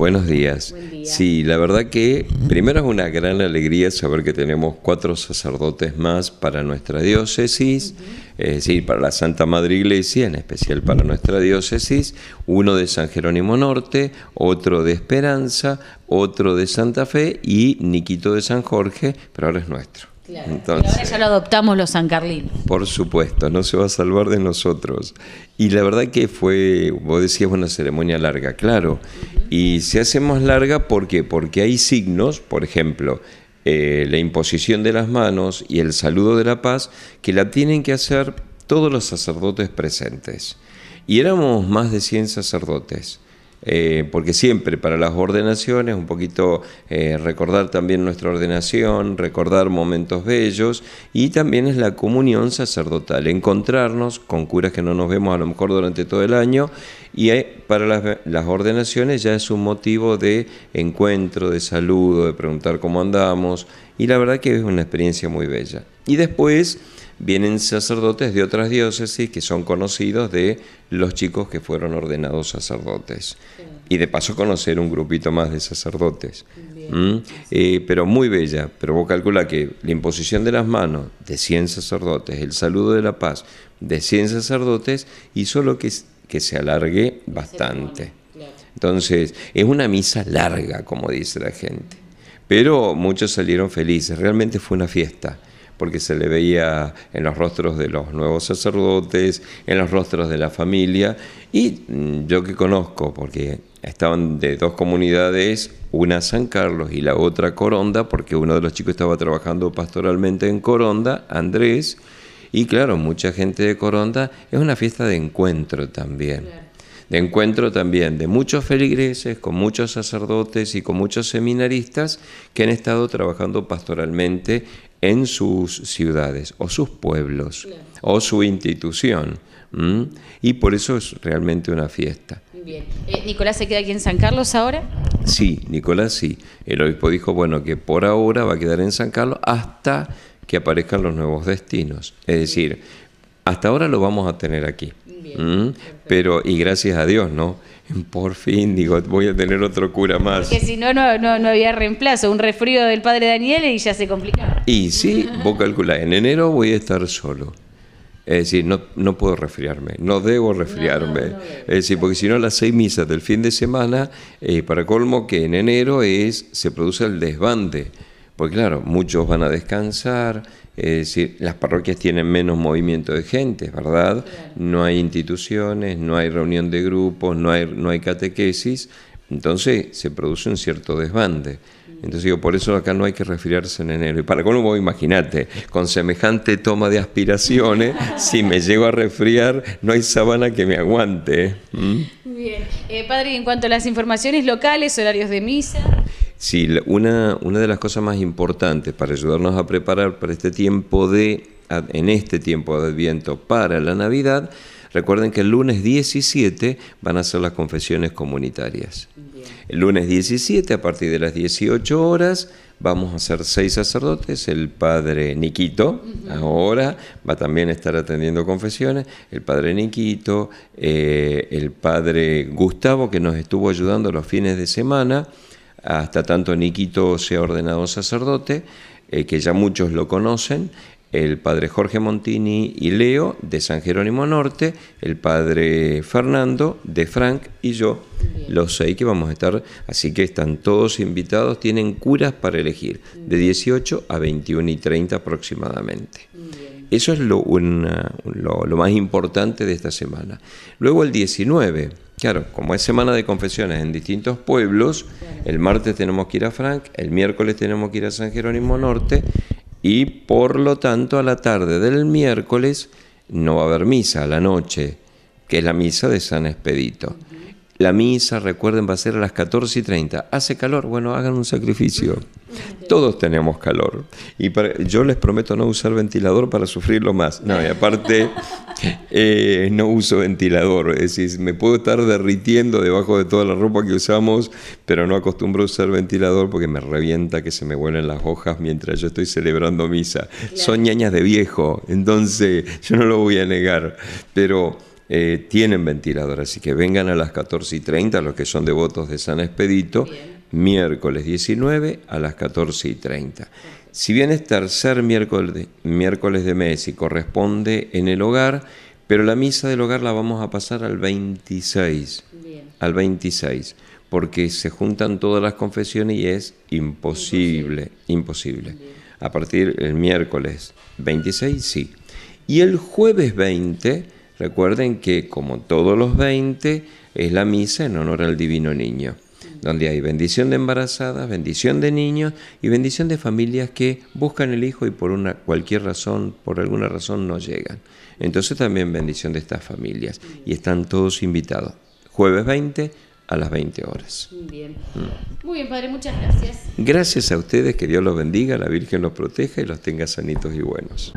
Buenos días. Sí, la verdad que primero es una gran alegría saber que tenemos cuatro sacerdotes más para nuestra diócesis, es decir, para la Santa Madre Iglesia, en especial para nuestra diócesis, uno de San Jerónimo Norte, otro de Esperanza, otro de Santa Fe y Niquito de San Jorge, pero ahora es nuestro. Claro. Entonces, ahora ya lo adoptamos los San Carlinos. Por supuesto, no se va a salvar de nosotros. Y la verdad que fue, vos decías, una ceremonia larga, claro. Y se hace más larga porque hay signos, por ejemplo, eh, la imposición de las manos y el saludo de la paz, que la tienen que hacer todos los sacerdotes presentes. Y éramos más de 100 sacerdotes. Eh, porque siempre para las ordenaciones, un poquito eh, recordar también nuestra ordenación, recordar momentos bellos y también es la comunión sacerdotal, encontrarnos con curas que no nos vemos a lo mejor durante todo el año y para las, las ordenaciones ya es un motivo de encuentro, de saludo, de preguntar cómo andamos y la verdad que es una experiencia muy bella. Y después vienen sacerdotes de otras diócesis que son conocidos de los chicos que fueron ordenados sacerdotes. Y de paso conocer un grupito más de sacerdotes. ¿Mm? Eh, pero muy bella, pero vos calcula que la imposición de las manos de 100 sacerdotes, el saludo de la paz de 100 sacerdotes y solo que, que se alargue bastante. Entonces, es una misa larga, como dice la gente. Pero muchos salieron felices, realmente fue una fiesta porque se le veía en los rostros de los nuevos sacerdotes, en los rostros de la familia, y mm, yo que conozco, porque estaban de dos comunidades, una San Carlos y la otra Coronda, porque uno de los chicos estaba trabajando pastoralmente en Coronda, Andrés, y claro, mucha gente de Coronda es una fiesta de encuentro también. De encuentro también de muchos feligreses, con muchos sacerdotes y con muchos seminaristas que han estado trabajando pastoralmente en sus ciudades o sus pueblos o su institución. Y por eso es realmente una fiesta. Eh, ¿Nicolás se queda aquí en San Carlos ahora? Sí, Nicolás sí. El obispo dijo, bueno, que por ahora va a quedar en San Carlos hasta que aparezcan los nuevos destinos. Es decir, hasta ahora lo vamos a tener aquí. Pero, y gracias a Dios, ¿no? por fin, digo, voy a tener otro cura más. Porque si no, no, no, había reemplazo. Un resfrío del padre Daniel y ya se complicaba. Y sí, vos calculás, en enero voy a estar solo. Es decir, no, no puedo resfriarme, no debo resfriarme. es decir, porque si no, las seis misas del fin de semana, eh, para colmo, que en enero es se produce el desbande porque claro, muchos van a descansar, es decir, las parroquias tienen menos movimiento de gente, ¿verdad? No hay instituciones, no hay reunión de grupos, no hay, no hay catequesis, entonces se produce un cierto desbande. Mm. Entonces digo, por eso acá no hay que resfriarse en enero. Y para colmo, imagínate, con semejante toma de aspiraciones, si me llego a resfriar, no hay sabana que me aguante. ¿eh? ¿Mm? Bien. Eh, padre, en cuanto a las informaciones locales, horarios de misa. Si una, de las cosas más importantes para ayudarnos a preparar para este tiempo de, en este tiempo de Adviento para la Navidad, recuerden que el lunes 17 van a ser las confesiones comunitarias. El lunes 17, a partir de las 18 horas, vamos a ser seis sacerdotes, el padre Niquito, ahora va también a estar atendiendo confesiones, el padre Niquito, eh, el padre Gustavo, que nos estuvo ayudando los fines de semana, hasta tanto Niquito sea ordenado sacerdote, eh, que ya muchos lo conocen, el padre Jorge Montini y Leo de San Jerónimo Norte, el padre Fernando de Frank y yo, los seis que vamos a estar, así que están todos invitados, tienen curas para elegir, de 18 a 21 y 30 aproximadamente. Eso es lo, lo más importante de esta semana. Luego el 19 Claro, como es semana de confesiones en distintos pueblos, el martes tenemos que ir a Frank, el miércoles tenemos que ir a San Jerónimo Norte y por lo tanto a la tarde del miércoles no va a haber misa, a la noche, que es la misa de San Expedito. La misa, recuerden, va a ser a las 14 y 30. ¿Hace calor? Bueno, hagan un sacrificio. Todos tenemos calor. Y yo les prometo no usar ventilador para sufrirlo más. No, y aparte, Eh, no uso ventilador, es decir, me puedo estar derritiendo debajo de toda la ropa que usamos, pero no acostumbro a usar ventilador porque me revienta que se me vuelen las hojas mientras yo estoy celebrando misa. Son ñañas de viejo, entonces yo no lo voy a negar, pero... Eh, tienen ventilador, así que vengan a las 14 y 30 los que son devotos de San Expedito, miércoles 19 a las 14 y 30. Si bien es tercer miércoles de, miércoles de mes y corresponde en el hogar, pero la misa del hogar la vamos a pasar al 26. Al 26, porque se juntan todas las confesiones y es imposible, imposible. imposible. A partir del miércoles 26, sí. Y el jueves 20, recuerden que como todos los 20, es la misa en honor al Divino Niño donde hay bendición de embarazadas, bendición de niños y bendición de familias que buscan el hijo y por una cualquier razón, por alguna razón no llegan. Entonces también bendición de estas familias y están todos invitados. Jueves 20 a las 20 horas. Muy Bien. Mm. Muy bien, padre, muchas gracias. Gracias a ustedes, que Dios los bendiga, la Virgen los proteja y los tenga sanitos y buenos.